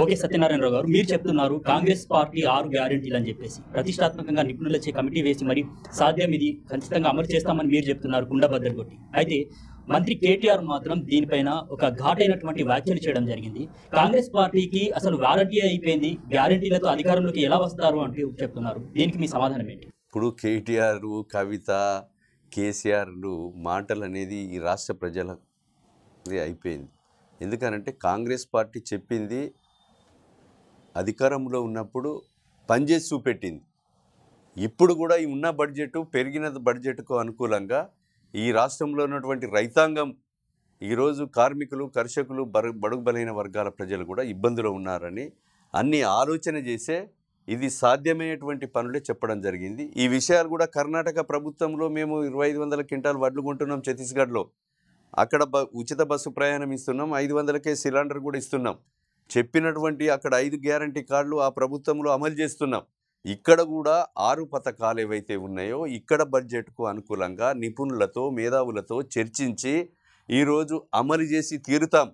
okay Satyanarayana Rao గారు మీరు చెప్తున్నారు కాంగ్రెస్ పార్టీ ఆరు గ్యారంటీలు అని చెప్పేసి ప్రతిష్టాత్మకంగా నిపుణులచే కమిటీ వేసి మరి సాధ్యం ఇది ఖచ్చితంగా అమలు చేస్తామని మీరు చెప్తున్నారు కుండబద్దలు కొట్టి అయితే మంత్రి కేటీఆర్ మాత్రం దీనిపైన ఒక ఘాటైనటువంటి వ్యాఖ్యలు చేయడం జరిగింది కాంగ్రెస్ పార్టీకి అసలు వారంటీ అయిపోయింది గ్యారంటీలతో అధికారంలోకి ఎలా వస్తారు అంటూ చెప్తున్నారు దీనికి మీ సమాధానం ఏంటి ఇప్పుడు కేటీఆర్ కవిత కేసీఆర్లు మాటలు అనేది ఈ రాష్ట్ర ప్రజల అయిపోయింది ఎందుకనంటే కాంగ్రెస్ పార్టీ చెప్పింది అధికారంలో ఉన్నప్పుడు పనిచేసి చూపెట్టింది ఇప్పుడు కూడా ఈ ఉన్న బడ్జెట్ పెరిగిన బడ్జెట్కు అనుకూలంగా ఈ రాష్ట్రంలో ఉన్నటువంటి రైతాంగం ఈరోజు కార్మికులు కర్షకులు బర బడుగు బలైన వర్గాల ప్రజలు కూడా ఇబ్బందులు ఉన్నారని అన్ని ఆలోచన చేసే ఇది సాధ్యమైనటువంటి పనులే చెప్పడం జరిగింది ఈ విషయాలు కూడా కర్ణాటక ప్రభుత్వంలో మేము ఇరవై ఐదు వందల కింటాలు వడ్లు కొంటున్నాం ఛత్తీస్గఢ్లో అక్కడ ఉచిత బస్సు ప్రయాణం ఇస్తున్నాం ఐదు వందలకే సిలిండర్ కూడా ఇస్తున్నాం చెప్పినటువంటి అక్కడ ఐదు గ్యారంటీ కార్డులు ఆ ప్రభుత్వంలో అమలు చేస్తున్నాం ఇక్కడ కూడా ఆరు పథకాలు ఏవైతే ఉన్నాయో ఇక్కడ బడ్జెట్కు అనుకూలంగా నిపుణులతో మేధావులతో చర్చించి ఈరోజు అమలు చేసి తీరుతాం